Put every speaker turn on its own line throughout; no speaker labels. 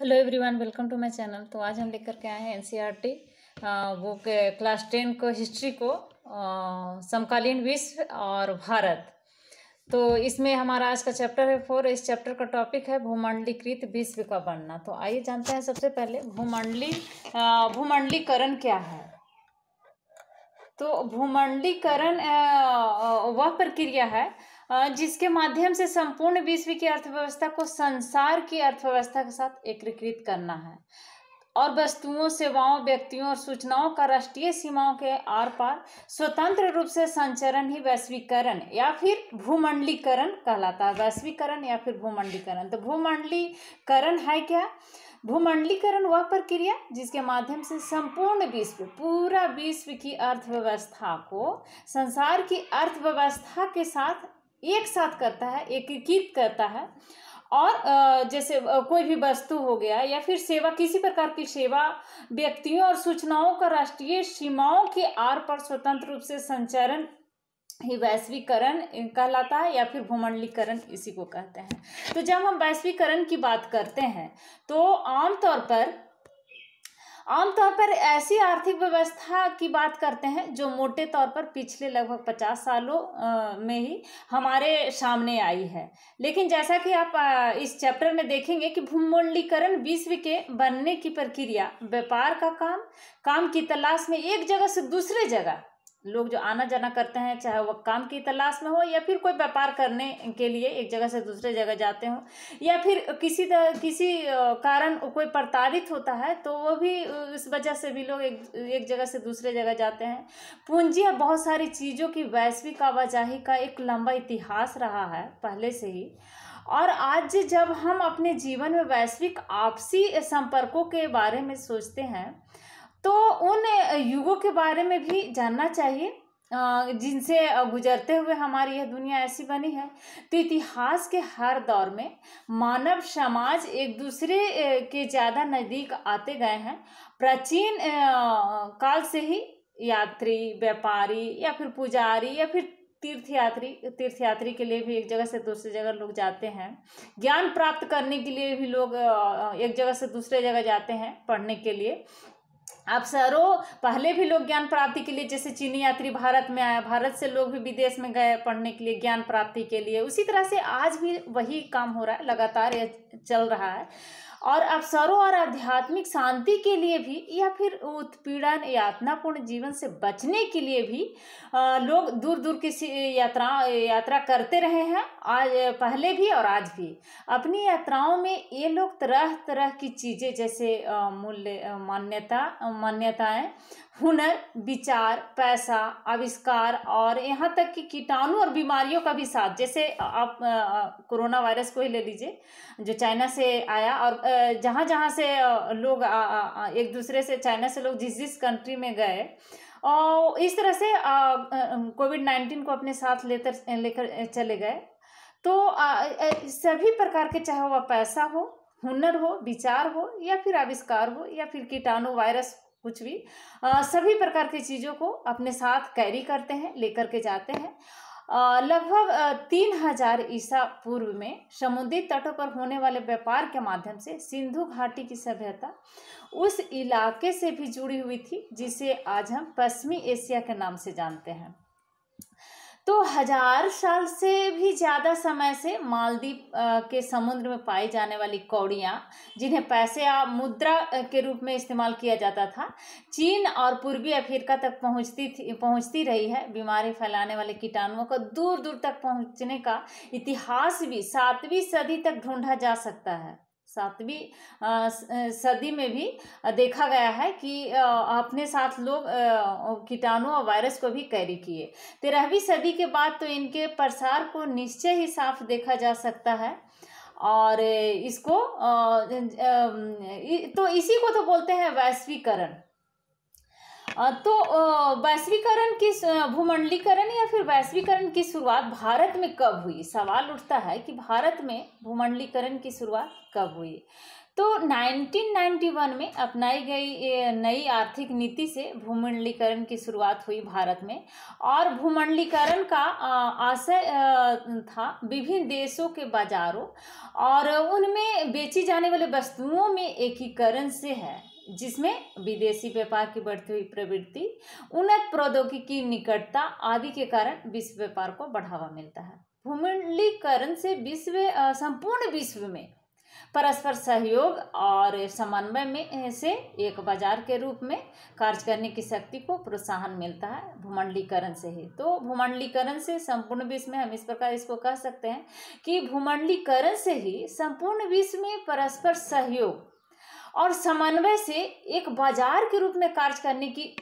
hello everyone welcome to my channel तो आज हम लेकर के आए हैं एनसीईआरटी e वो क्लास टेन को हिस्ट्री को समकालीन विश्व और भारत तो इसमें हमारा आज का चैप्टर है फोर इस चैप्टर का टॉपिक है भूमंडलीकृत विश्व का बनना तो आइए जानते हैं सबसे पहले भूमंडली भूमंडलीकरण क्या है तो भूमंडलीकरण वह प्रक्रिया है जिसके माध्यम से संपूर्ण विश्व की अर्थव्यवस्था को संसार की अर्थव्यवस्था के साथ एकीकृत करना है और वस्तुओं सेवाओं व्यक्तियों और सूचनाओं का राष्ट्रीय सीमाओं के आर पार स्वतंत्र रूप से संचरण ही वैश्वीकरण या फिर भूमंडलीकरण कहलाता है वैश्वीकरण या फिर भूमंडलीकरण तो भूमंडलीकरण है क्या भूमंडलीकरण वह प्रक्रिया जिसके माध्यम से संपूर्ण विश्व पूरा विश्व की अर्थव्यवस्था को संसार की अर्थव्यवस्था के साथ एक साथ करता है एकीकृत करता है और जैसे कोई भी वस्तु हो गया या फिर सेवा किसी प्रकार की सेवा व्यक्तियों और सूचनाओं का राष्ट्रीय सीमाओं के आर पर स्वतंत्र रूप से संचरण ही वैश्वीकरण कहलाता है या फिर भूमंडलीकरण इसी को कहते हैं तो जब हम वैश्वीकरण की बात करते हैं तो आमतौर पर आमतौर पर ऐसी आर्थिक व्यवस्था की बात करते हैं जो मोटे तौर पर पिछले लगभग पचास सालों में ही हमारे सामने आई है लेकिन जैसा कि आप इस चैप्टर में देखेंगे कि भूमंडलीकरण विश्व के बनने की प्रक्रिया व्यापार का काम काम की तलाश में एक जगह से दूसरे जगह लोग जो आना जाना करते हैं चाहे वह काम की तलाश में हो या फिर कोई व्यापार करने के लिए एक जगह से दूसरे जगह जाते हो या फिर किसी तरह किसी कारण कोई प्रताड़ित होता है तो वो भी इस वजह से भी लोग एक एक जगह से दूसरे जगह जाते हैं पूंजी है बहुत सारी चीज़ों की वैश्विक आवाजाही का एक लंबा इतिहास रहा है पहले से ही और आज जब हम अपने जीवन में वैश्विक आपसी संपर्कों के बारे में सोचते हैं तो उन युगों के बारे में भी जानना चाहिए जिनसे गुजरते हुए हमारी यह दुनिया ऐसी बनी है तो इतिहास के हर दौर में मानव समाज एक दूसरे के ज़्यादा नज़दीक आते गए हैं प्राचीन काल से ही यात्री व्यापारी या फिर पुजारी या फिर तीर्थयात्री तीर्थयात्री के लिए भी एक जगह से दूसरे जगह लोग जाते हैं ज्ञान प्राप्त करने के लिए भी लोग एक जगह से दूसरे जगह जाते हैं पढ़ने के लिए अब सरो पहले भी लोग ज्ञान प्राप्ति के लिए जैसे चीनी यात्री भारत में आया भारत से लोग भी विदेश में गए पढ़ने के लिए ज्ञान प्राप्ति के लिए उसी तरह से आज भी वही काम हो रहा है लगातार चल रहा है और अवसरों और आध्यात्मिक शांति के लिए भी या फिर उत्पीड़न यातनापूर्ण जीवन से बचने के लिए भी लोग दूर दूर की यात्रा यात्रा करते रहे हैं आज पहले भी और आज भी अपनी यात्राओं में ये लोग तरह तरह की चीज़ें जैसे मूल्य मान्यता मान्यताएं हुनर विचार पैसा आविष्कार और यहाँ तक कि कीटाणु और बीमारियों का भी साथ जैसे आप कोरोना वायरस को ही ले लीजिए जो चाइना से आया और जहाँ जहाँ से लोग आ, आ, एक दूसरे से चाइना से लोग जिस जिस कंट्री में गए और इस तरह से कोविड नाइन्टीन को अपने साथ लेकर लेकर चले गए तो आ, सभी प्रकार के चाहे वह पैसा हो हुनर हो विचार हो या फिर आविष्कार हो या फिर कीटाणु वायरस कुछ भी आ, सभी प्रकार की चीज़ों को अपने साथ कैरी करते हैं लेकर के जाते हैं लगभग तीन हजार ईसा पूर्व में समुद्री तटों पर होने वाले व्यापार के माध्यम से सिंधु घाटी की सभ्यता उस इलाके से भी जुड़ी हुई थी जिसे आज हम पश्चिमी एशिया के नाम से जानते हैं तो हजार साल से भी ज़्यादा समय से मालदीप के समुद्र में पाई जाने वाली कौड़ियाँ जिन्हें पैसे या मुद्रा के रूप में इस्तेमाल किया जाता था चीन और पूर्वी अफ्रीका तक पहुँचती थी पहुँचती रही है बीमारी फैलाने वाले कीटाणुओं को दूर दूर तक पहुँचने का इतिहास भी सातवीं सदी तक ढूंढा जा सकता है सातवीं सदी में भी देखा गया है कि अपने साथ लोग कीटाणु और वायरस को भी कैरी किए तेरहवीं सदी के बाद तो इनके प्रसार को निश्चय ही साफ देखा जा सकता है और इसको तो इसी को तो बोलते हैं वैश्वीकरण तो वैश्वीकरण की भूमंडलीकरण या फिर वैश्वीकरण की शुरुआत भारत में कब हुई सवाल उठता है कि भारत में भूमंडलीकरण की शुरुआत कब हुई तो 1991 में अपनाई गई नई आर्थिक नीति से भूमंडलीकरण की शुरुआत हुई भारत में और भूमंडलीकरण का आशय था विभिन्न देशों के बाजारों और उनमें बेची जाने वाले वस्तुओं में एकीकरण से है जिसमें विदेशी व्यापार की बढ़ती हुई प्रवृत्ति उन्नत प्रौद्योगिकी की निकटता आदि के कारण विश्व व्यापार को बढ़ावा मिलता है भूमंडलीकरण से विश्व संपूर्ण विश्व में परस्पर सहयोग और समन्वय में से एक बाजार के रूप में कार्य करने की शक्ति को प्रोत्साहन मिलता है भूमंडलीकरण से ही तो भूमंडलीकरण से संपूर्ण विश्व में हम इस प्रकार इसको कह सकते हैं कि भूमंडलीकरण से ही संपूर्ण विश्व में परस्पर सहयोग और समन्वय से एक बाजार के रूप में कार्य करने की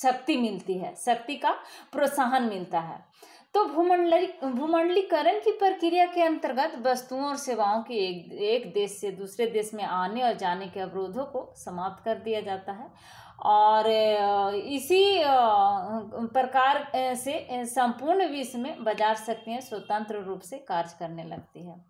शक्ति मिलती है शक्ति का प्रोत्साहन मिलता है तो भूमंडली भूमंडलीकरण की प्रक्रिया के अंतर्गत वस्तुओं और सेवाओं के एक एक देश से दूसरे देश में आने और जाने के अवरोधों को समाप्त कर दिया जाता है और इसी प्रकार से संपूर्ण विश्व में बाजार शक्तियाँ स्वतंत्र रूप से कार्य करने लगती है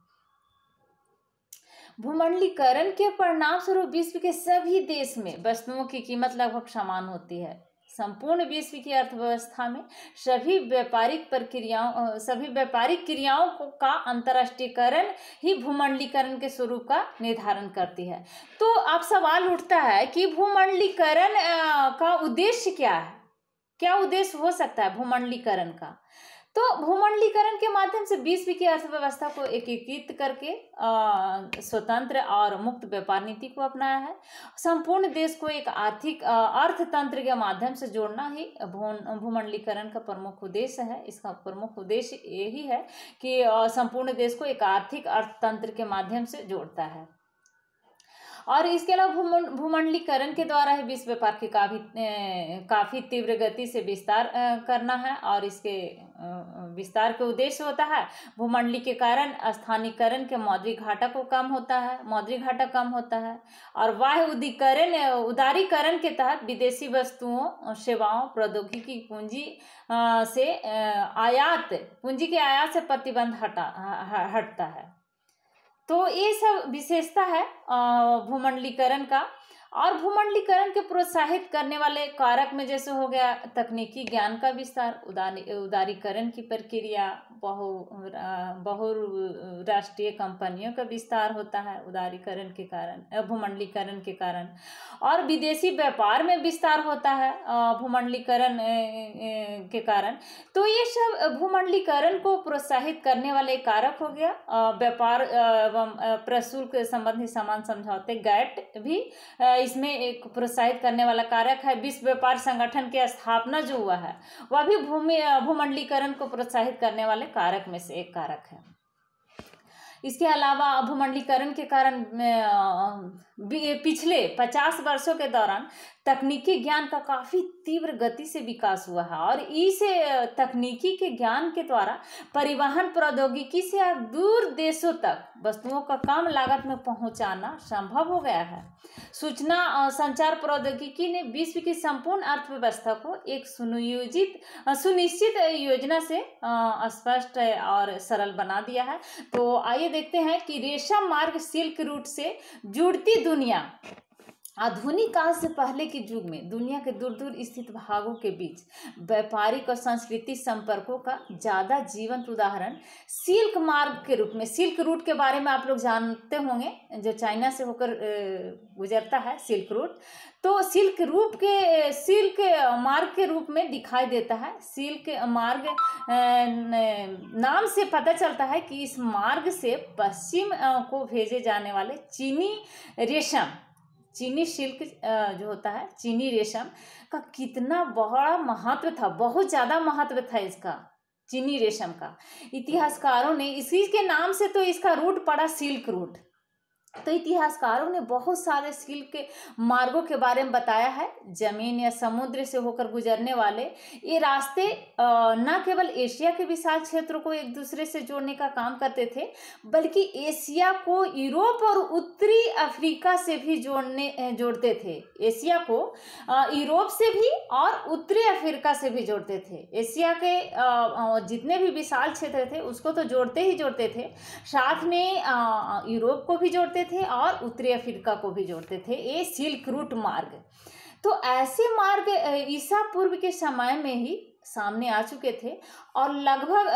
भूमंडलीकरण के परिणाम स्वरूप विश्व के सभी देश में वस्तुओं की कीमत लगभग समान होती है संपूर्ण विश्व की अर्थव्यवस्था में सभी व्यापारिक प्रक्रियाओं सभी व्यापारिक क्रियाओं को का अंतर्राष्ट्रीयकरण ही भूमंडलीकरण के स्वरूप का निर्धारण करती है तो अब सवाल उठता है कि भूमंडलीकरण का उद्देश्य क्या है क्या उद्देश्य हो सकता है भूमंडलीकरण का तो भूमंडलीकरण के माध्यम से विश्व की अर्थव्यवस्था को एकीकृत करके स्वतंत्र और मुक्त व्यापार नीति को अपनाया है संपूर्ण देश को एक आर्थिक अर्थतंत्र के माध्यम से जोड़ना ही भूमंडलीकरण का प्रमुख उद्देश्य है इसका प्रमुख उद्देश्य यही है कि संपूर्ण देश को एक आर्थिक अर्थतंत्र के माध्यम से जोड़ता है और इसके अलावा भूमंडलीकरण के द्वारा ही विश्व व्यापार की काफी काफ़ी तीव्र गति से विस्तार करना है और इसके विस्तार के उद्देश्य होता है भूमंडली के कारण स्थानीयकरण के मौद्रिक घाटा को कम होता है मौद्रिक घाटा कम होता है और वाह उदीकरण उदारीकरण के तहत विदेशी वस्तुओं सेवाओं प्रौद्योगिकी पूंजी से आयात पूंजी के आयात से प्रतिबंध हटा हटता है तो ये सब विशेषता है भूमंडलीकरण का और भूमंडलीकरण के प्रोत्साहित करने वाले कारक में जैसे हो गया तकनीकी ज्ञान का विस्तार उदारीकरण की प्रक्रिया बहु बहु राष्ट्रीय कंपनियों का विस्तार होता है उदारीकरण के कारण भूमंडलीकरण के कारण और विदेशी व्यापार में विस्तार होता है भूमंडलीकरण के कारण तो ये सब भूमंडलीकरण को प्रोत्साहित करने वाले कारक हो गया व्यापार एवं प्रशुल्क संबंधी समान समझौते गैट भी इसमें एक प्रोत्साहित करने वाला कारक है विश्व व्यापार संगठन की स्थापना जो हुआ है वह भी भूमि भूमंडलीकरण को प्रोत्साहित करने वाले कारक में से एक कारक है इसके अलावा भूमंडलीकरण के कारण पिछले 50 वर्षों के दौरान तकनीकी ज्ञान का काफ़ी तीव्र गति से विकास हुआ है और इस तकनीकी के ज्ञान के द्वारा परिवहन प्रौद्योगिकी से अब दूर देशों तक वस्तुओं का कम लागत में पहुंचाना संभव हो गया है सूचना संचार प्रौद्योगिकी ने विश्व की संपूर्ण अर्थव्यवस्था को एक सुनियोजित सुनिश्चित योजना से स्पष्ट और सरल बना दिया है तो आइए देखते हैं कि रेशम मार्ग सिल्क रूट से जुड़ती दुनिया आधुनिक काल से पहले के युग में दुनिया के दूर दूर स्थित भागों के बीच व्यापारिक और सांस्कृतिक संपर्कों का ज़्यादा जीवंत उदाहरण सिल्क मार्ग के रूप में सिल्क रूट के बारे में आप लोग जानते होंगे जो चाइना से होकर गुजरता है सिल्क रूट तो सिल्क रूप के सिल्क मार्ग के रूप में दिखाई देता है सिल्क मार्ग नाम से पता चलता है कि इस मार्ग से पश्चिम को भेजे जाने वाले चीनी रेशम चीनी सिल्क जो होता है चीनी रेशम का कितना बड़ा महत्व था बहुत ज़्यादा महत्व था इसका चीनी रेशम का इतिहासकारों ने इसी के नाम से तो इसका रूट पड़ा सिल्क रूट तो इतिहासकारों ने बहुत सारे स्किल के मार्गों के बारे में बताया है जमीन या समुद्र से होकर गुजरने वाले ये रास्ते न केवल एशिया के विशाल क्षेत्रों को एक दूसरे से जोड़ने का काम करते थे बल्कि एशिया को यूरोप और उत्तरी अफ्रीका से भी जोड़ने जोड़ते थे एशिया को यूरोप से भी और उत्तरी अफ्रीका से भी जोड़ते थे एशिया के जितने भी विशाल क्षेत्र थे उसको तो जोड़ते ही जोड़ते थे साथ में यूरोप को भी जोड़ते थे और उत्तरी अफ्रीका को भी जोड़ते थे ये सिल्क रूट मार्ग तो ऐसे मार्ग ईसा पूर्व के समय में ही सामने आ चुके थे और लगभग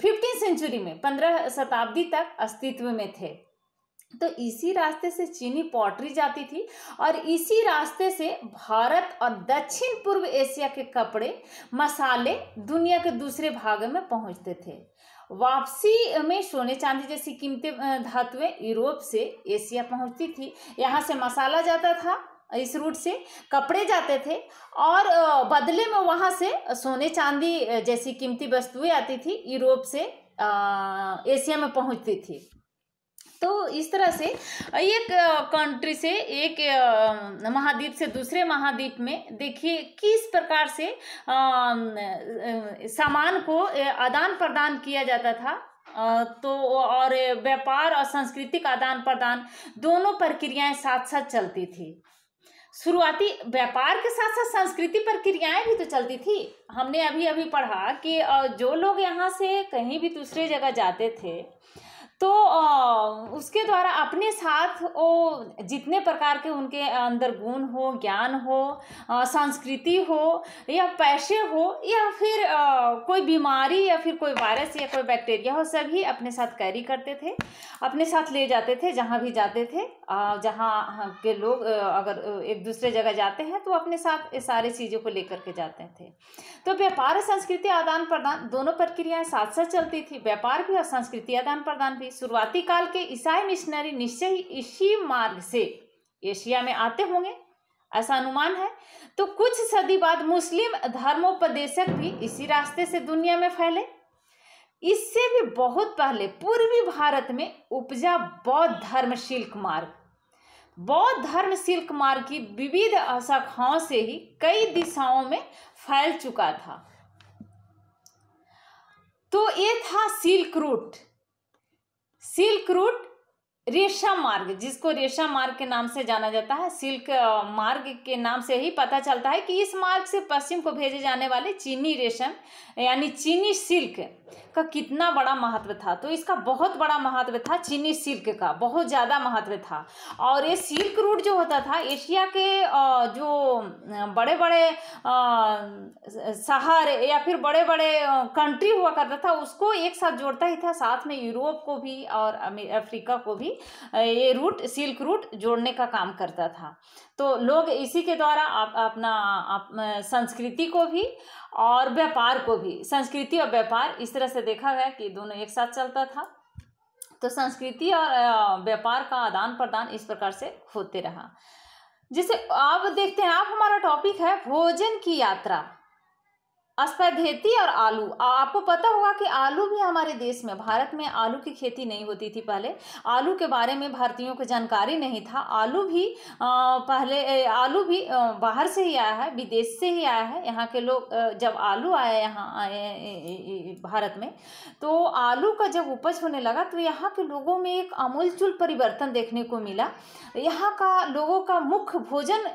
फिफ्टीन सेंचुरी में पंद्रह शताब्दी तक अस्तित्व में थे तो इसी रास्ते से चीनी पॉटरी जाती थी और इसी रास्ते से भारत और दक्षिण पूर्व एशिया के कपड़े मसाले दुनिया के दूसरे भाग में पहुंचते थे वापसी में सोने चांदी जैसी कीमती धातुएं यूरोप से एशिया पहुंचती थी यहाँ से मसाला जाता था इस रूट से कपड़े जाते थे और बदले में वहाँ से सोने चांदी जैसी कीमती वस्तुएं आती थी यूरोप से एशिया में पहुंचती थी तो इस तरह से एक कंट्री से एक महाद्वीप से दूसरे महाद्वीप में देखिए किस प्रकार से सामान को आदान प्रदान किया जाता था तो और व्यापार और सांस्कृतिक आदान प्रदान दोनों प्रक्रियाएं साथ साथ चलती थी शुरुआती व्यापार के साथ साथ संस्कृति पर क्रियाएं भी तो चलती थी हमने अभी अभी पढ़ा कि जो लोग यहाँ से कहीं भी दूसरे जगह जाते थे तो उसके द्वारा अपने साथ वो जितने प्रकार के उनके अंदर गुण हो ज्ञान हो संस्कृति हो या पैसे हो या फिर कोई बीमारी या फिर कोई वायरस या कोई बैक्टीरिया हो सभी अपने साथ कैरी करते थे अपने साथ ले जाते थे जहाँ भी जाते थे जहाँ हाँ, के लोग अगर एक दूसरे जगह जाते हैं तो अपने साथ ये सारे चीज़ों को लेकर के जाते थे तो व्यापार संस्कृति आदान प्रदान दोनों प्रक्रियाएं साथ साथ चलती थी व्यापार भी और संस्कृति आदान प्रदान भी शुरुआती काल के ईसाई मिशनरी निश्चय ही इसी मार्ग से एशिया में आते होंगे ऐसा अनुमान है तो कुछ सदी बाद मुस्लिम धर्मोपदेशक भी इसी रास्ते से दुनिया में फैले इससे भी बहुत पहले पूर्वी भारत में उपजा बौद्ध धर्म शिल्क मार्ग बौद्ध धर्म शिल्क मार्ग की विविध शाखाओं से ही कई दिशाओं में फैल चुका था तो ये था सिल्क रूट सिल्क रूट रेशा मार्ग जिसको रेशा मार्ग के नाम से जाना जाता है सिल्क मार्ग के नाम से ही पता चलता है कि इस मार्ग से पश्चिम को भेजे जाने वाले चीनी रेशम यानी चीनी सिल्क का कितना बड़ा महत्व था तो इसका बहुत बड़ा महत्व था चीनी सिल्क का बहुत ज़्यादा महत्व था और ये सिल्क रूट जो होता था एशिया के जो बड़े बड़े शहर या फिर बड़े बड़े कंट्री हुआ करता था उसको एक साथ जोड़ता ही था साथ में यूरोप को भी और अफ्रीका को भी ये रूट सिल्क रूट जोड़ने का काम करता था तो लोग इसी के द्वारा आप अपना आप, संस्कृति को भी और व्यापार को भी संस्कृति और व्यापार इस तरह से देखा गया कि दोनों एक साथ चलता था तो संस्कृति और व्यापार का आदान प्रदान इस प्रकार से होते रहा जिसे अब देखते हैं आप हमारा टॉपिक है भोजन की यात्रा अस्पैधेती और आलू आपको पता होगा कि आलू भी हमारे देश में भारत में आलू की खेती नहीं होती थी पहले आलू के बारे में भारतीयों को जानकारी नहीं था आलू भी आ, पहले आलू भी बाहर से ही आया है विदेश से ही आया है यहाँ के लोग जब आलू आया यहाँ आए भारत में तो आलू का जब उपज होने लगा तो यहाँ के लोगों में एक अमूलचूल परिवर्तन देखने को मिला यहाँ का लोगों का मुख्य भोजन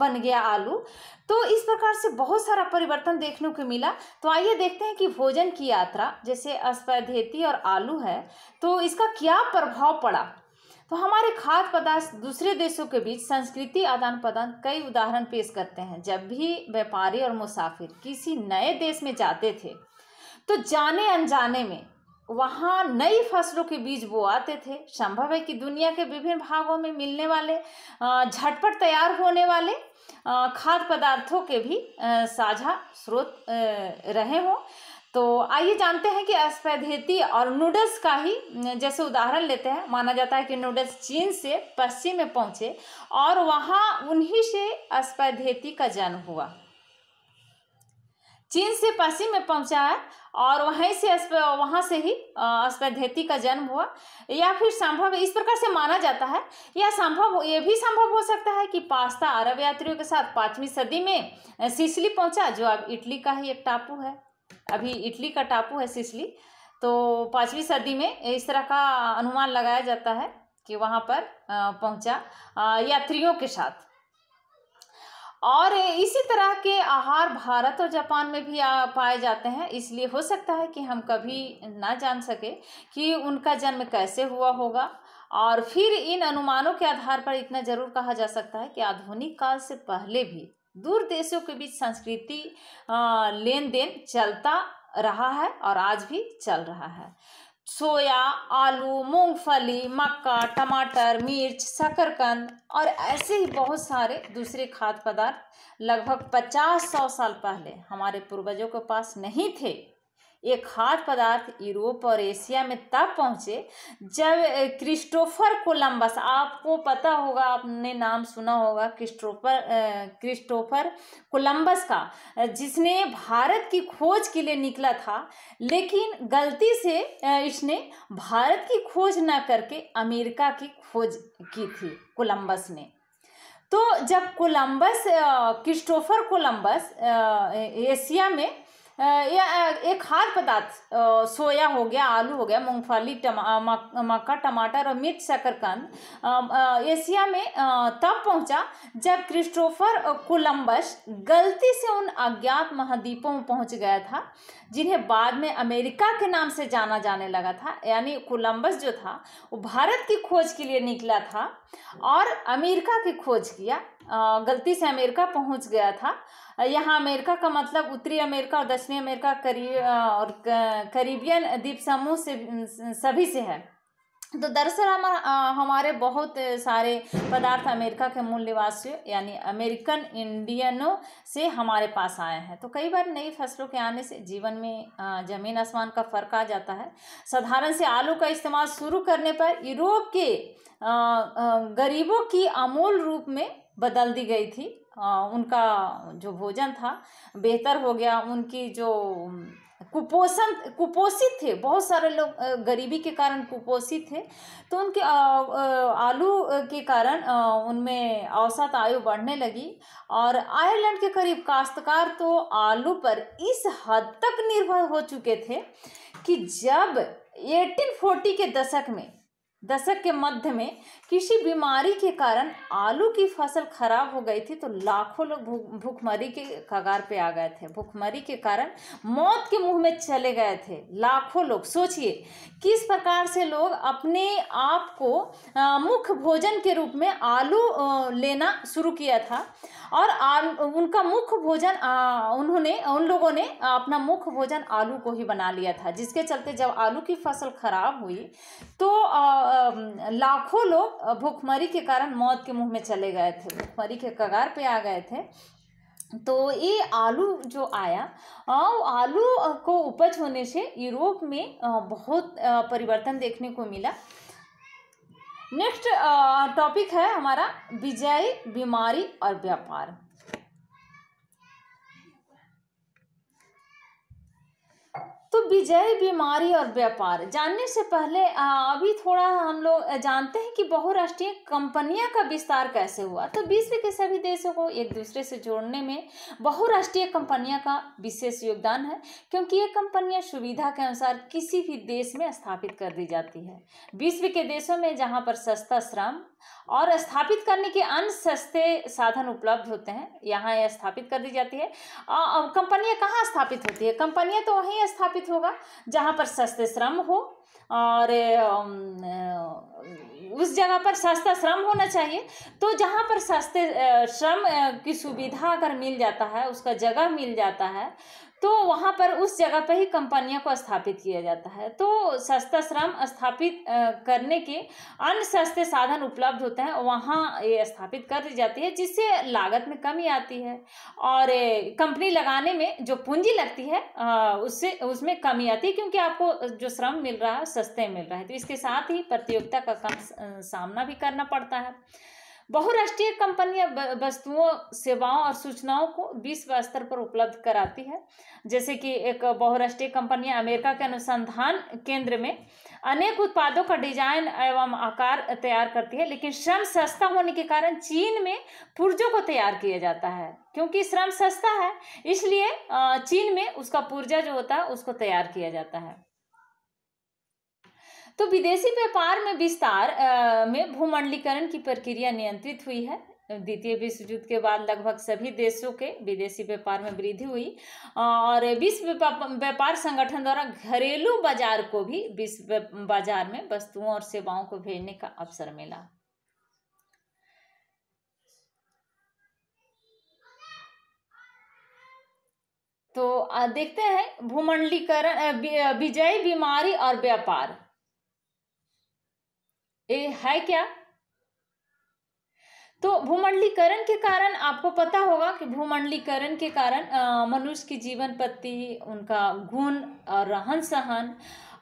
बन गया आलू तो इस प्रकार से बहुत सारा परिवर्तन देखने को मिला तो आइए देखते हैं कि भोजन की यात्रा जैसे अस्पैधेती और आलू है तो इसका क्या प्रभाव पड़ा तो हमारे खाद्य पदार्थ दूसरे देशों के बीच संस्कृति आदान प्रदान कई उदाहरण पेश करते हैं जब भी व्यापारी और मुसाफिर किसी नए देश में जाते थे तो जाने अनजाने में वहाँ नई फसलों के बीज बोआते थे संभव है कि दुनिया के विभिन्न भागों में मिलने वाले झटपट तैयार होने वाले खाद्य पदार्थों के भी साझा स्रोत रहे हों तो आइए जानते हैं कि अस्पैधेती और नूडल्स का ही जैसे उदाहरण लेते हैं माना जाता है कि नूडल्स चीन से पश्चिम में पहुंचे और वहाँ उन्हीं से अस्पैधेती का जन्म हुआ चीन से पश्चिम में है और वहीं से वहां से ही अस्पैधेती का जन्म हुआ या फिर संभव इस प्रकार से माना जाता है या संभव ये भी संभव हो सकता है कि पास्ता अरब यात्रियों के साथ पाँचवीं सदी में सिसली पहुंचा जो अब इटली का ही एक टापू है अभी इटली का टापू है सिसली तो पाँचवीं सदी में इस तरह का अनुमान लगाया जाता है कि वहाँ पर पहुँचा यात्रियों के साथ और इसी तरह के आहार भारत और जापान में भी पाए जाते हैं इसलिए हो सकता है कि हम कभी ना जान सके कि उनका जन्म कैसे हुआ होगा और फिर इन अनुमानों के आधार पर इतना जरूर कहा जा सकता है कि आधुनिक काल से पहले भी दूर देशों के बीच संस्कृति लेन देन चलता रहा है और आज भी चल रहा है सोया आलू मूंगफली मक्का टमाटर मिर्च शकरकंद और ऐसे ही बहुत सारे दूसरे खाद्य पदार्थ लगभग पचास सौ साल पहले हमारे पूर्वजों के पास नहीं थे ये खाद्य पदार्थ यूरोप और एशिया में तब पहुँचे जब क्रिस्टोफर कोलंबस आपको पता होगा आपने नाम सुना होगा क्रिस्टोफर क्रिस्टोफर कोलंबस का जिसने भारत की खोज के लिए निकला था लेकिन गलती से इसने भारत की खोज ना करके अमेरिका की खोज की थी कोलंबस ने तो जब कोलंबस क्रिस्टोफर कोलंबस एशिया में या एक खाद्य पदार्थ सोया हो गया आलू हो गया मूंगफली टमा मक्का टमाटर और मिर्च शकरकंद एशिया में तब पहुंचा जब क्रिस्टोफर कोलंबस गलती से उन अज्ञात महाद्वीपों में पहुंच गया था जिन्हें बाद में अमेरिका के नाम से जाना जाने लगा था यानी कोलंबस जो था वो भारत की खोज के लिए निकला था और अमेरिका की खोज किया गलती से अमेरिका पहुंच गया था यहाँ अमेरिका का मतलब उत्तरी अमेरिका और दक्षिणी अमेरिका करीब और करीबियन द्वीप समूह से सभी से है तो दरअसल हम हमारे बहुत सारे पदार्थ अमेरिका के मूल निवासियों यानी अमेरिकन इंडियनों से हमारे पास आए हैं तो कई बार नई फसलों के आने से जीवन में ज़मीन आसमान का फर्क आ जाता है साधारण से आलू का इस्तेमाल शुरू करने पर यूरोप के गरीबों की अमूल रूप में बदल दी गई थी उनका जो भोजन था बेहतर हो गया उनकी जो कुपोषण कुपोषित थे बहुत सारे लोग गरीबी के कारण कुपोषित थे तो उनके आलू के कारण उनमें औसत आयु बढ़ने लगी और आयरलैंड के करीब काश्तकार तो आलू पर इस हद तक निर्भर हो चुके थे कि जब 1840 के दशक में दशक के मध्य में किसी बीमारी के कारण आलू की फसल खराब हो गई थी तो लाखों लोग भूखमरी के कगार पे आ गए थे भूखमरी के कारण मौत के मुंह में चले गए थे लाखों लोग सोचिए किस प्रकार से लोग अपने आप को मुख्य भोजन के रूप में आलू लेना शुरू किया था और उनका मुख्य भोजन उन्होंने उन लोगों ने अपना मुख्य भोजन आलू को ही बना लिया था जिसके चलते जब आलू की फसल खराब हुई तो लाखों लोग भुखमरी के कारण मौत के मुंह में चले गए थे भुखमरी के कगार पे आ गए थे तो ये आलू जो आया और आलू को उपज होने से यूरोप में बहुत परिवर्तन देखने को मिला नेक्स्ट टॉपिक है हमारा विजय बीमारी और व्यापार विजय बीमारी और व्यापार जानने से पहले अभी थोड़ा हम लोग जानते हैं कि बहुराष्ट्रीय कंपनियां का विस्तार कैसे हुआ तो विश्व के सभी देशों को एक दूसरे से जोड़ने में बहुराष्ट्रीय कंपनियां का विशेष योगदान है क्योंकि ये कंपनियां सुविधा के अनुसार किसी भी देश में स्थापित कर दी जाती है विश्व के देशों में जहाँ पर सस्ता श्रम और स्थापित करने के अन्य सस्ते साधन उपलब्ध होते हैं यहाँ यह स्थापित कर दी जाती है कंपनियाँ कहाँ स्थापित होती है कंपनियाँ तो वहीं स्थापित होगा जहाँ पर सस्ते श्रम हो और उस जगह पर सस्ता श्रम होना चाहिए तो जहाँ पर सस्ते श्रम की सुविधा अगर मिल जाता है उसका जगह मिल जाता है तो वहाँ पर उस जगह पर ही कंपनियों को स्थापित किया जाता है तो सस्ता श्रम स्थापित करने के अन्य सस्ते साधन उपलब्ध होते हैं वहाँ ये स्थापित कर दी जाती है जिससे लागत में कमी आती है और कंपनी लगाने में जो पूंजी लगती है उससे उसमें कमी आती है क्योंकि आपको जो श्रम मिल रहा है सस्ते मिल रहा है तो इसके साथ ही प्रतियोगिता का कम सामना भी करना पड़ता है बहुराष्ट्रीय कंपनियां वस्तुओं सेवाओं और सूचनाओं को विश्व स्तर पर उपलब्ध कराती है जैसे कि एक बहुराष्ट्रीय कंपनियां अमेरिका के अनुसंधान केंद्र में अनेक उत्पादों का डिजाइन एवं आकार तैयार करती है लेकिन श्रम सस्ता होने के कारण चीन में पुर्जों को तैयार किया जाता है क्योंकि श्रम सस्ता है इसलिए चीन में उसका पुर्जा जो होता है उसको तैयार किया जाता है तो विदेशी व्यापार में विस्तार में भूमंडलीकरण की प्रक्रिया नियंत्रित हुई है द्वितीय विश्व युद्ध के बाद लगभग सभी देशों के विदेशी व्यापार में वृद्धि हुई और विश्व व्यापार संगठन द्वारा घरेलू बाजार को भी विश्व बाजार में वस्तुओं और सेवाओं को भेजने का अवसर मिला तो देखते हैं भूमंडलीकरण विजय बीमारी और व्यापार ए है क्या तो भूमंडलीकरण के कारण आपको पता होगा कि भूमंडलीकरण के कारण मनुष्य की जीवन पत्ति उनका गुण और रहन सहन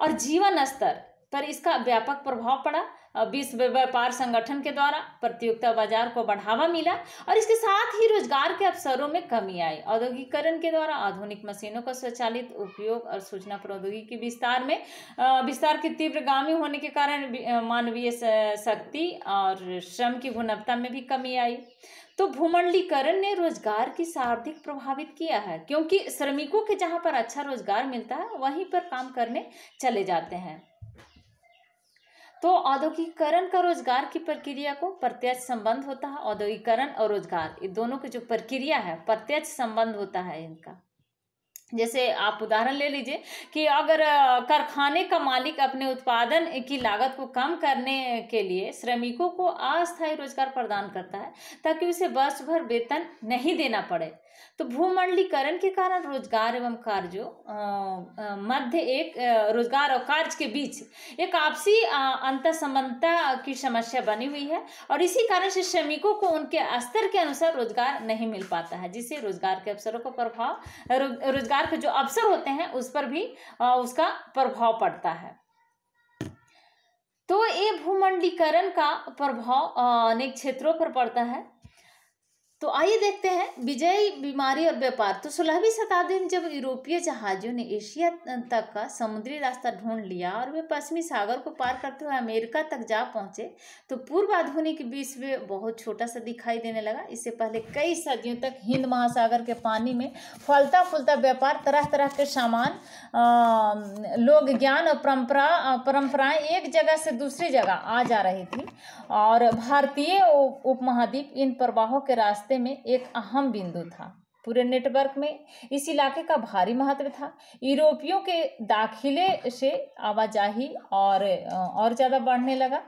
और जीवन स्तर पर इसका व्यापक प्रभाव पड़ा विश्व व्यापार संगठन के द्वारा प्रतियोगिता बाजार को बढ़ावा मिला और इसके साथ ही रोजगार के अवसरों में कमी आई औद्योगिकरण के द्वारा आधुनिक मशीनों का स्वचालित उपयोग और सूचना प्रौद्योगिकी विस्तार में विस्तार के तीव्रगामी होने के कारण मानवीय शक्ति और श्रम की गुणवत्ता में भी कमी आई तो भूमंडलीकरण ने रोजगार की सर्वाधिक प्रभावित किया है क्योंकि श्रमिकों के जहाँ पर अच्छा रोजगार मिलता है वहीं पर काम करने चले जाते हैं तो औद्योगिकरण का रोजगार की प्रक्रिया को प्रत्यक्ष संबंध होता है औद्योगिकरण और रोजगार ये दोनों की जो प्रक्रिया है प्रत्यक्ष संबंध होता है इनका जैसे आप उदाहरण ले लीजिए कि अगर कारखाने का मालिक अपने उत्पादन की लागत को कम करने के लिए श्रमिकों को अस्थायी रोजगार प्रदान करता है ताकि उसे वर्ष भर वेतन नहीं देना पड़े तो भूमंडलीकरण के कारण रोजगार एवं कार्यों मध्य एक रोजगार और कार्य के बीच एक आपसी अंतसंबंधता की समस्या बनी हुई है और इसी कारण से श्रमिकों को उनके स्तर के अनुसार रोजगार नहीं मिल पाता है जिससे रोजगार के अवसरों का प्रभाव रोजगार के जो अवसर होते हैं उस पर भी उसका प्रभाव पड़ता है तो ये भूमंडलीकरण का प्रभाव अनेक क्षेत्रों पर पड़ता है तो आइए देखते हैं विजय बीमारी और व्यापार तो सोलहवीं शताब्दी में जब यूरोपीय जहाजों ने एशिया तक का समुद्री रास्ता ढूंढ लिया और वे पश्चिमी सागर को पार करते हुए अमेरिका तक जा पहुंचे तो पूर्व आधुनिक विश्व बहुत छोटा सा दिखाई देने लगा इससे पहले कई सदियों तक हिंद महासागर के पानी में फलता फूलता व्यापार तरह तरह के सामान लोग ज्ञान और परम्परा परम्पराएँ एक जगह से दूसरी जगह आ जा रही थी और भारतीय उपमहाद्वीप इन प्रवाहों के रास्ते रास्ते में एक अहम बिंदु था पूरे नेटवर्क में इस इलाके का भारी महत्व था यूरोपियों के दाखिले से आवाजाही और और ज़्यादा बढ़ने लगा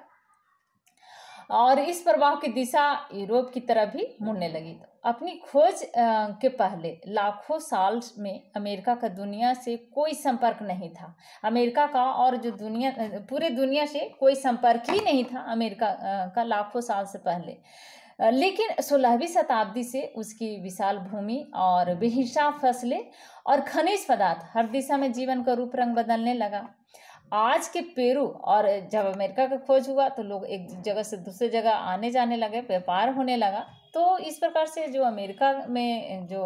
और इस प्रवाह की दिशा यूरोप की तरफ भी मुड़ने लगी अपनी खोज के पहले लाखों साल में अमेरिका का दुनिया से कोई संपर्क नहीं था अमेरिका का और जो दुनिया पूरे दुनिया से कोई संपर्क ही नहीं था अमेरिका का लाखों साल से पहले लेकिन 16वीं शताब्दी से उसकी विशाल भूमि और बेहिसाब फसलें और खनिज पदार्थ हर दिशा में जीवन का रूप रंग बदलने लगा आज के पेरू और जब अमेरिका का खोज हुआ तो लोग एक जगह से दूसरे जगह आने जाने लगे व्यापार होने लगा तो इस प्रकार से जो अमेरिका में जो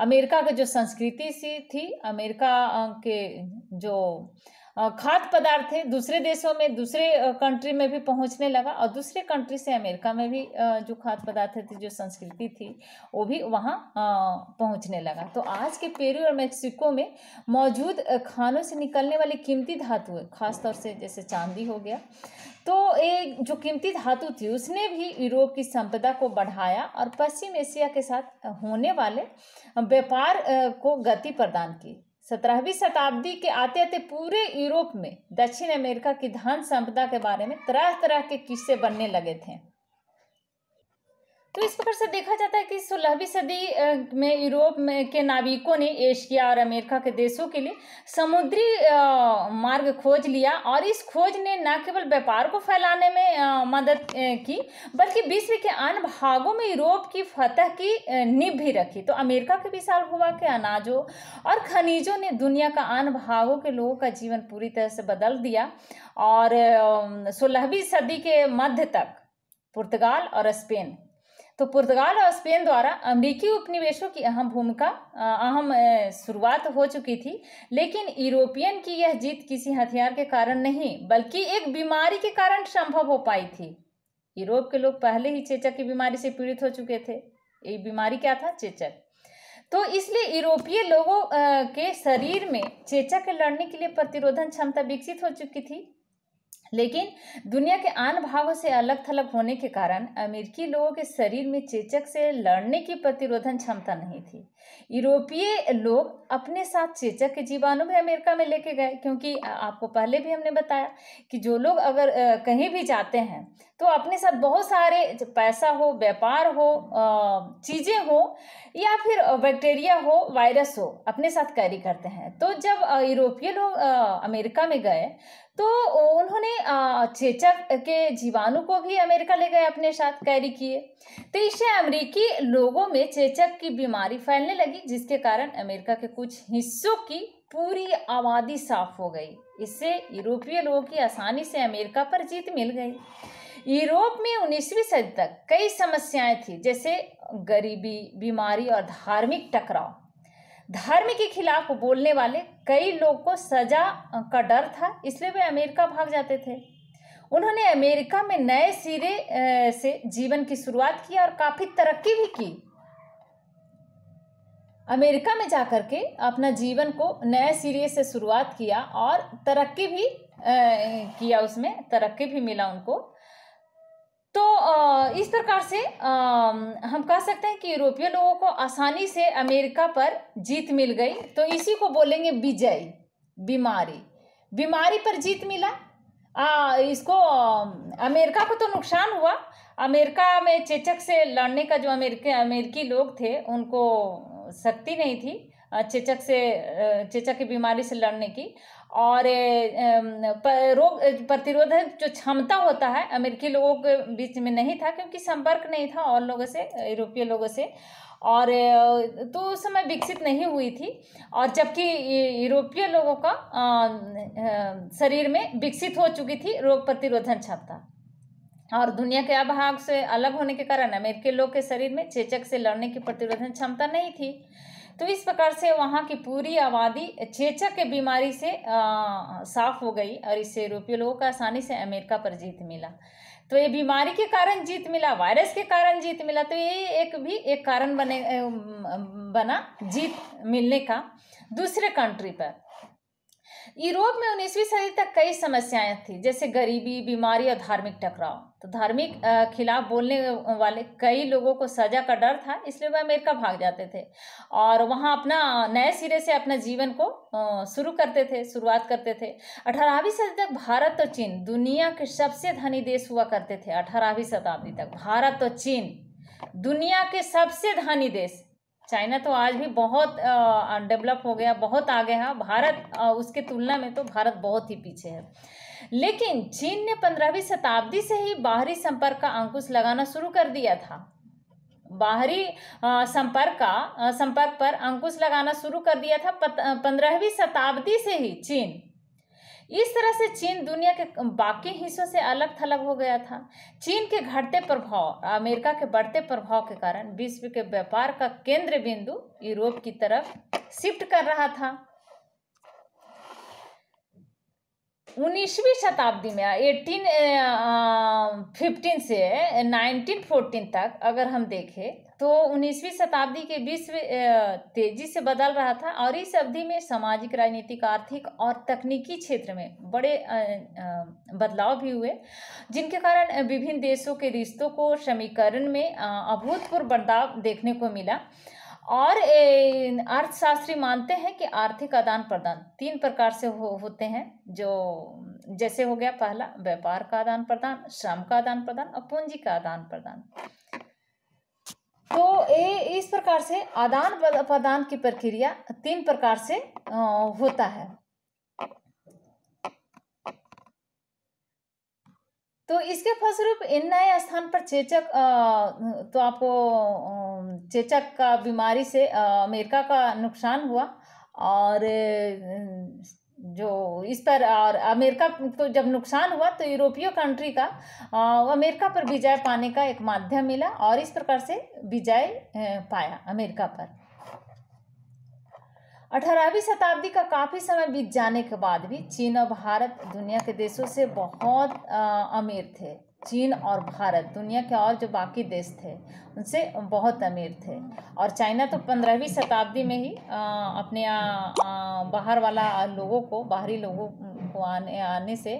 अमेरिका का जो संस्कृति सी थी अमेरिका के जो खाद्य पदार्थ है दूसरे देशों में दूसरे कंट्री में भी पहुंचने लगा और दूसरे कंट्री से अमेरिका में भी जो खाद्य पदार्थ थे जो संस्कृति थी वो भी वहाँ पहुंचने लगा तो आज के पेरू और मेक्सिको में मौजूद खानों से निकलने वाली कीमती धातु खासतौर से जैसे चांदी हो गया तो एक जो कीमती धातु थी उसने भी यूरोप की संपदा को बढ़ाया और पश्चिम एशिया के साथ होने वाले व्यापार को गति प्रदान की सत्रहवीं शताब्दी के आते आते पूरे यूरोप में दक्षिण अमेरिका की धान संपदा के बारे में तरह तरह के किस्से बनने लगे थे तो इस प्रकार से देखा जाता है कि सोलहवीं सदी में यूरोप में के नाविकों ने एशिया और अमेरिका के देशों के लिए समुद्री मार्ग खोज लिया और इस खोज ने न केवल व्यापार को फैलाने में मदद की बल्कि विश्व के अन्य भागों में यूरोप की फतह की नींव भी रखी तो अमेरिका के विशाल हुआ के अनाजों और खनिजों ने दुनिया का अन्य भागों के लोगों का जीवन पूरी तरह से बदल दिया और सोलहवीं सदी के मध्य तक पुर्तगाल और स्पेन तो पुर्तगाल और स्पेन द्वारा अमरीकी उपनिवेशों की अहम भूमिका अहम शुरुआत हो चुकी थी लेकिन यूरोपियन की यह जीत किसी हथियार के कारण नहीं बल्कि एक बीमारी के कारण संभव हो पाई थी यूरोप के लोग पहले ही चेचक की बीमारी से पीड़ित हो चुके थे ये बीमारी क्या था चेचक तो इसलिए यूरोपीय लोगों के शरीर में चेचक लड़ने के लिए प्रतिरोधन क्षमता विकसित हो चुकी थी लेकिन दुनिया के आन भागों से अलग थलग होने के कारण अमेरिकी लोगों के शरीर में चेचक से लड़ने की प्रतिरोधन क्षमता नहीं थी यूरोपीय लोग अपने साथ चेचक के जीवाणु भी अमेरिका में लेके गए क्योंकि आपको पहले भी हमने बताया कि जो लोग अगर कहीं भी जाते हैं तो अपने साथ बहुत सारे पैसा हो व्यापार हो चीज़ें हो या फिर बैक्टीरिया हो वायरस हो अपने साथ कैरी करते हैं तो जब यूरोपीय लोग अमेरिका में गए तो उन्होंने चेचक के जीवाणु को भी अमेरिका ले गए अपने साथ कैरी किए तो इससे अमेरिकी लोगों में चेचक की बीमारी फैलने फैलने लगी जिसके कारण अमेरिका के कुछ हिस्सों की पूरी आबादी साफ हो गई इससे यूरोपीय लोगों की आसानी से अमेरिका पर जीत मिल गई यूरोप में 19वीं सदी तक कई समस्याएं थी जैसे गरीबी बीमारी और धार्मिक टकराव धर्म के खिलाफ बोलने वाले कई लोग को सजा का डर था इसलिए वे अमेरिका भाग जाते थे उन्होंने अमेरिका में नए सिरे से जीवन की शुरुआत की और काफ़ी तरक्की भी की अमेरिका में जा कर के अपना जीवन को नए सिरे से शुरुआत किया और तरक्की भी आ, किया उसमें तरक्की भी मिला उनको तो इस प्रकार से हम कह सकते हैं कि यूरोपीय लोगों को आसानी से अमेरिका पर जीत मिल गई तो इसी को बोलेंगे विजय बीमारी बीमारी पर जीत मिला आ, इसको अमेरिका को तो नुकसान हुआ अमेरिका में चेचक से लड़ने का जो अमेरिके अमेरिकी लोग थे उनको शक्ति नहीं थी चेचक से चेचक की बीमारी से लड़ने की और रोग प्रतिरोधक जो क्षमता होता है अमेरिकी लोगों के बीच में नहीं था क्योंकि संपर्क नहीं था और लोगों से यूरोपीय लोगों से और तो उस समय विकसित नहीं हुई थी और जबकि यूरोपीय लोगों का शरीर में विकसित हो चुकी थी रोग प्रतिरोधन क्षमता और दुनिया के अभाव से अलग होने के कारण अमेरिकी लोग के शरीर में चेचक से लड़ने की प्रतिरोधन क्षमता नहीं थी तो इस प्रकार से वहाँ की पूरी आबादी चेचक के बीमारी से आ, साफ हो गई और इससे यूरोपीय लोगों का आसानी से अमेरिका पर जीत मिला तो ये बीमारी के कारण जीत मिला वायरस के कारण जीत मिला तो ये एक भी एक कारण बने बना जीत मिलने का दूसरे कंट्री पर यूरोप में उन्नीसवीं सदी तक कई समस्याएं थी जैसे गरीबी बीमारी और धार्मिक टकराव तो धार्मिक खिलाफ बोलने वाले कई लोगों को सजा का डर था इसलिए वह अमेरिका भाग जाते थे और वहाँ अपना नए सिरे से अपना जीवन को शुरू करते थे शुरुआत करते थे अठारहवीं सदी तक भारत और चीन दुनिया के सबसे धनी देश हुआ करते थे अठारहवीं शताब्दी तक भारत और चीन दुनिया के सबसे धनी देश चाइना तो आज भी बहुत डेवलप हो गया बहुत आगे है भारत उसके तुलना में तो भारत बहुत ही पीछे है लेकिन चीन ने पंद्रहवीं शताब्दी से ही बाहरी संपर्क का अंकुश लगाना शुरू कर दिया था बाहरी संपर्क का संपर्क पर अंकुश लगाना शुरू कर दिया था पंद्रहवीं शताब्दी से ही चीन इस तरह से चीन दुनिया के बाकी हिस्सों से अलग थलग हो गया था चीन के घटते प्रभाव अमेरिका के बढ़ते प्रभाव के कारण विश्व के व्यापार का केंद्र बिंदु यूरोप की तरफ शिफ्ट कर रहा था उन्नीसवीं शताब्दी में एटीन फिफ्टीन से नाइनटीन फोर्टीन तक अगर हम देखें तो उन्नीसवीं शताब्दी के विश्व तेजी से बदल रहा था और इस अवधि में सामाजिक राजनीतिक आर्थिक और तकनीकी क्षेत्र में बड़े बदलाव भी हुए जिनके कारण विभिन्न देशों के रिश्तों को समीकरण में अभूतपूर्व बदलाव देखने को मिला और अर्थशास्त्री मानते हैं कि आर्थिक आदान प्रदान तीन प्रकार से हो, होते हैं जो जैसे हो गया पहला व्यापार का आदान प्रदान श्रम का आदान प्रदान और पूंजी का आदान प्रदान तो ए, इस प्रकार से आदान प्रदान की प्रक्रिया तीन प्रकार से होता है तो इसके फलस्वरूप इन नए स्थान पर चेचक तो आपको चेचक का बीमारी से अमेरिका का नुकसान हुआ और जो इस पर और अमेरिका तो जब नुकसान हुआ तो यूरोपीय कंट्री का अमेरिका पर विजय पाने का एक माध्यम मिला और इस प्रकार से विजय पाया अमेरिका पर अठारहवीं शताब्दी का काफ़ी समय बीत जाने के बाद भी चीन और भारत दुनिया के देशों से बहुत अमीर थे चीन और भारत दुनिया के और जो बाकी देश थे उनसे बहुत अमीर थे और चाइना तो पंद्रहवीं शताब्दी में ही आ, अपने आ, आ, बाहर वाला लोगों को बाहरी लोगों आने आने से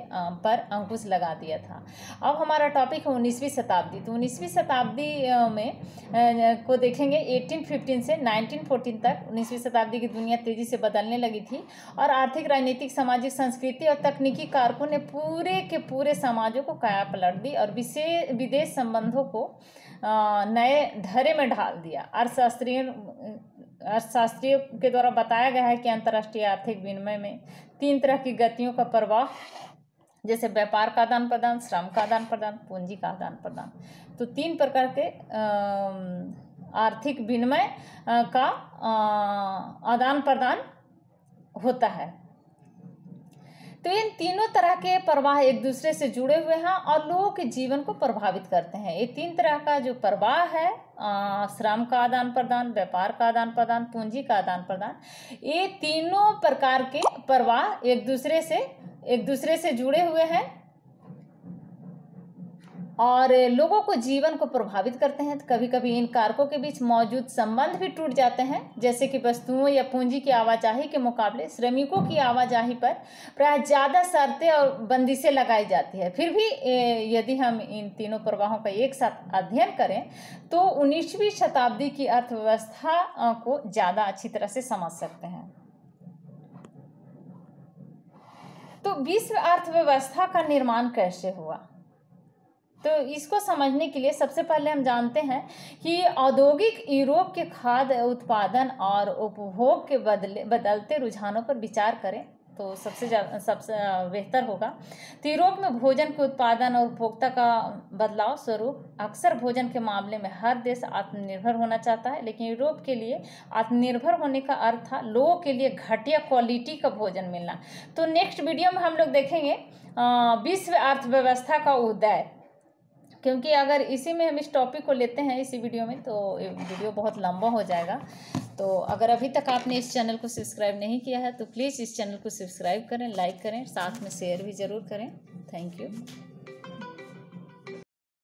पर अंकुश लगा दिया था अब हमारा टॉपिक है उन्नीसवीं शताब्दी तो उन्नीसवीं शताब्दी में को देखेंगे 1815 से 1914 तक उन्नीसवीं शताब्दी की दुनिया तेज़ी से बदलने लगी थी और आर्थिक राजनीतिक सामाजिक संस्कृति और तकनीकी कारकों ने पूरे के पूरे समाजों को काया पलट दी और विशेष विदेश संबंधों को नए धरे में ढाल दिया अर्थशास्त्रियों अर्थशास्त्रियों के द्वारा बताया गया है कि अंतर्राष्ट्रीय आर्थिक विनिमय में तीन तरह की गतियों का प्रभाव जैसे व्यापार का आदान प्रदान श्रम का आदान प्रदान पूंजी का आदान प्रदान तो तीन प्रकार के आर्थिक विनिमय का आदान प्रदान होता है तो इन तीनों तरह के प्रवाह एक दूसरे से जुड़े हुए हैं और लोगों के जीवन को प्रभावित करते हैं ये तीन तरह का जो प्रवाह है श्रम का आदान प्रदान व्यापार का आदान प्रदान पूंजी का आदान प्रदान ये तीनों प्रकार के प्रवाह एक दूसरे से एक दूसरे से जुड़े हुए हैं और लोगों को जीवन को प्रभावित करते हैं तो कभी कभी इन कारकों के बीच मौजूद संबंध भी टूट जाते हैं जैसे कि वस्तुओं या पूंजी की आवाजाही के मुकाबले श्रमिकों की आवाजाही पर प्राय ज़्यादा शर्तें और बंदिशें लगाई जाती है फिर भी यदि हम इन तीनों प्रवाहों का एक साथ अध्ययन करें तो उन्नीसवीं शताब्दी की अर्थव्यवस्था को ज़्यादा अच्छी तरह से समझ सकते हैं तो विश्व अर्थव्यवस्था का निर्माण कैसे हुआ तो इसको समझने के लिए सबसे पहले हम जानते हैं कि औद्योगिक यूरोप के खाद्य उत्पादन और उपभोग के बदले बदलते रुझानों पर विचार करें तो सबसे सबसे बेहतर होगा तो यूरोप में भोजन के उत्पादन और उपभोक्ता का बदलाव स्वरूप अक्सर भोजन के मामले में हर देश आत्मनिर्भर होना चाहता है लेकिन यूरोप के लिए आत्मनिर्भर होने का अर्थ था लोगों के लिए घटिया क्वालिटी का भोजन मिलना तो नेक्स्ट वीडियो में हम लोग देखेंगे विश्व अर्थव्यवस्था का उदय क्योंकि अगर इसी में हम इस टॉपिक को लेते हैं इसी वीडियो में तो वीडियो बहुत लंबा हो जाएगा तो अगर अभी तक आपने इस चैनल को सब्सक्राइब नहीं किया है तो प्लीज़ इस चैनल को सब्सक्राइब करें लाइक करें साथ में शेयर भी ज़रूर करें थैंक यू